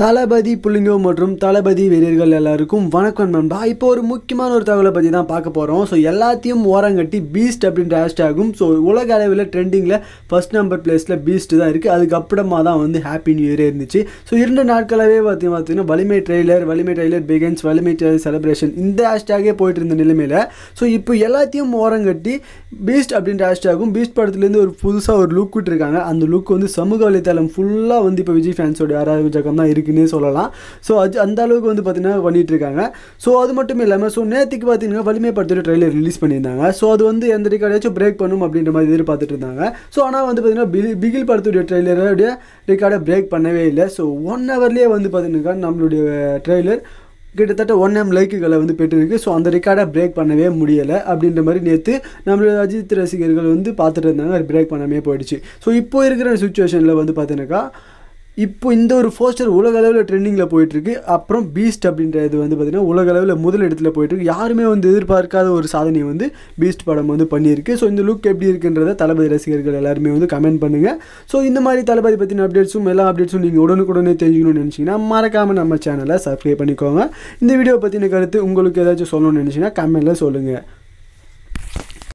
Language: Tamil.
தளபதி புள்ளிங்கோ மற்றும் தளபதி வீரர்கள் எல்லாருக்கும் வணக்கம் நண்பா இப்போ ஒரு முக்கியமான ஒரு தகவலை பற்றி தான் பார்க்க போகிறோம் ஸோ எல்லாத்தையும் ஓரங்கட்டி பீஸ்ட் அப்படின்ற ஹேஷ்டாகும் ஸோ உலக அளவில் ட்ரெண்டிங்கில் ஃபஸ்ட் நம்பர் பிளேஸில் பீஸ்ட் தான் இருக்குது அதுக்கப்புறமா தான் வந்து ஹாப்பி நியூ இயரே இருந்துச்சு ஸோ இரண்டு நாட்களாகவே பார்த்தி பார்த்தீங்கன்னா Valimai trailer Valimai trailer begins Valimai trailer celebration இந்த ஹேஷ்டாகே போயிட்டு இருந்த நிலைமையில் ஸோ இப்போ எல்லாத்தையும் ஓரங்கட்டி பீஸ்ட் அப்படின்ற ஹேஷ்டாகும் பீஸ்ட் படத்துலேருந்து ஒரு புதுசாக ஒரு லுக் விட்டுருக்காங்க அந்த லுக் வந்து சமூக வலைத்தளம் ஃபுல்லாக வந்து இப்போ விஜய் ஃபேன்ஸோட ஆராய்ச்சகம் தான் இருக்குது இருக்குன்னு சொல்லலாம் ஸோ அது அந்த அளவுக்கு வந்து பார்த்திங்கன்னா பண்ணிகிட்ருக்காங்க ஸோ அது மட்டும் இல்லாமல் ஸோ நேற்றுக்கு பார்த்தீங்கன்னா வலிமை ட்ரெயிலர் ரிலீஸ் பண்ணியிருந்தாங்க ஸோ அது வந்து எந்த ரிகார்டாச்சும் பிரேக் பண்ணும் அப்படின்ற மாதிரி எதிர்பார்த்துட்டு இருந்தாங்க ஸோ ஆனால் வந்து பார்த்திங்கன்னா பிகில் படத்துடைய ட்ரெயிலரோடைய ரெக்கார்டை பிரேக் பண்ணவே இல்லை ஸோ ஒன் ஹவர்லேயே வந்து பார்த்திங்கன்னா நம்மளுடைய ட்ரெய்லர் கிட்டத்தட்ட ஒன் எம் லைக்குகளை வந்து பெற்றிருக்கு ஸோ அந்த ரெக்கார்டை பிரேக் பண்ணவே முடியலை அப்படின்ற மாதிரி நேற்று நம்மளோட அஜித் ரசிகர்கள் வந்து பார்த்துட்டு இருந்தாங்க அது பிரேக் பண்ணாமே போயிடுச்சு ஸோ இப்போ இருக்கிற சுச்சுவேஷனில் வந்து பார்த்தீங்கன்னாக்கா இப்போ இந்த ஒரு போஸ்டர் உலக அளவில் ட்ரெண்டிங்கில் போயிட்டுருக்கு அப்புறம் பீஸ்ட் அப்படின்றது வந்து பார்த்திங்கன்னா உலக அளவில் முதல் இடத்துல போயிட்டுருக்கு யாருமே வந்து எதிர்பார்க்காத ஒரு சாதனையை வந்து பீஸ்ட் படம் வந்து பண்ணியிருக்கு ஸோ இந்த லுக் எப்படி இருக்குன்றத தளபதி ரசிகர்கள் எல்லாருமே வந்து கமெண்ட் பண்ணுங்கள் ஸோ இந்த மாதிரி தளபதி பற்றின அப்டேட்ஸும் எல்லா அப்டேட்ஸும் நீங்கள் உடனுக்குடனே தெரிஞ்சுக்கணும்னு நினச்சிங்கன்னா மறக்காமல் நம்ம சேனலை சப்ஸ்கிரைப் பண்ணிக்கோங்க இந்த வீடியோ பற்றின கருத்து உங்களுக்கு ஏதாச்சும் சொல்லணும்னு நினச்சிங்கன்னா கமெண்ட்டில் சொல்லுங்கள்